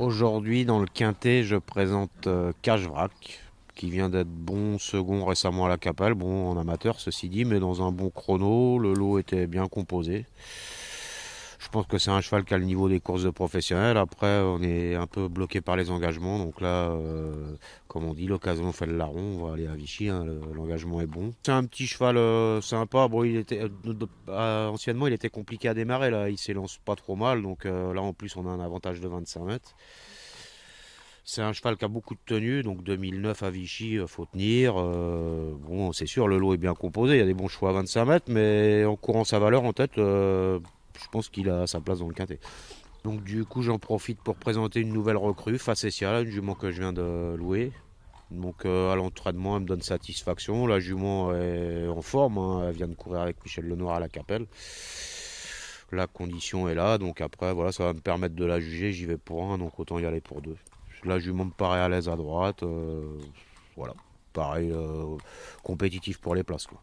Aujourd'hui, dans le Quintet, je présente euh, Cachevrac, qui vient d'être bon second récemment à la Capelle, bon en amateur ceci dit, mais dans un bon chrono, le lot était bien composé. Je pense que c'est un cheval qui a le niveau des courses de professionnels. Après, on est un peu bloqué par les engagements. Donc là, euh, comme on dit, l'occasion fait le larron. On va aller à Vichy. Hein. L'engagement est bon. C'est un petit cheval euh, sympa. Bon, euh, anciennement, il était compliqué à démarrer. Là, il s'élance pas trop mal. Donc là, en plus, on a un avantage de 25 mètres. C'est un cheval qui a beaucoup de tenue, donc 2009 à Vichy, faut tenir. bon, c'est sûr, le lot est bien composé, il y a des bons chevaux à 25 mètres, mais en courant sa valeur en tête, je pense qu'il a sa place dans le quintet. Donc du coup j'en profite pour présenter une nouvelle recrue, Facetia, une jument que je viens de louer. Donc euh, à l'entraînement elle me donne satisfaction. La jument est en forme, hein. elle vient de courir avec Michel Lenoir à la Capelle. La condition est là, donc après voilà, ça va me permettre de la juger, j'y vais pour un, donc autant y aller pour deux. La jument me paraît à l'aise à droite, euh, voilà. Pareil, euh, compétitif pour les places. Quoi.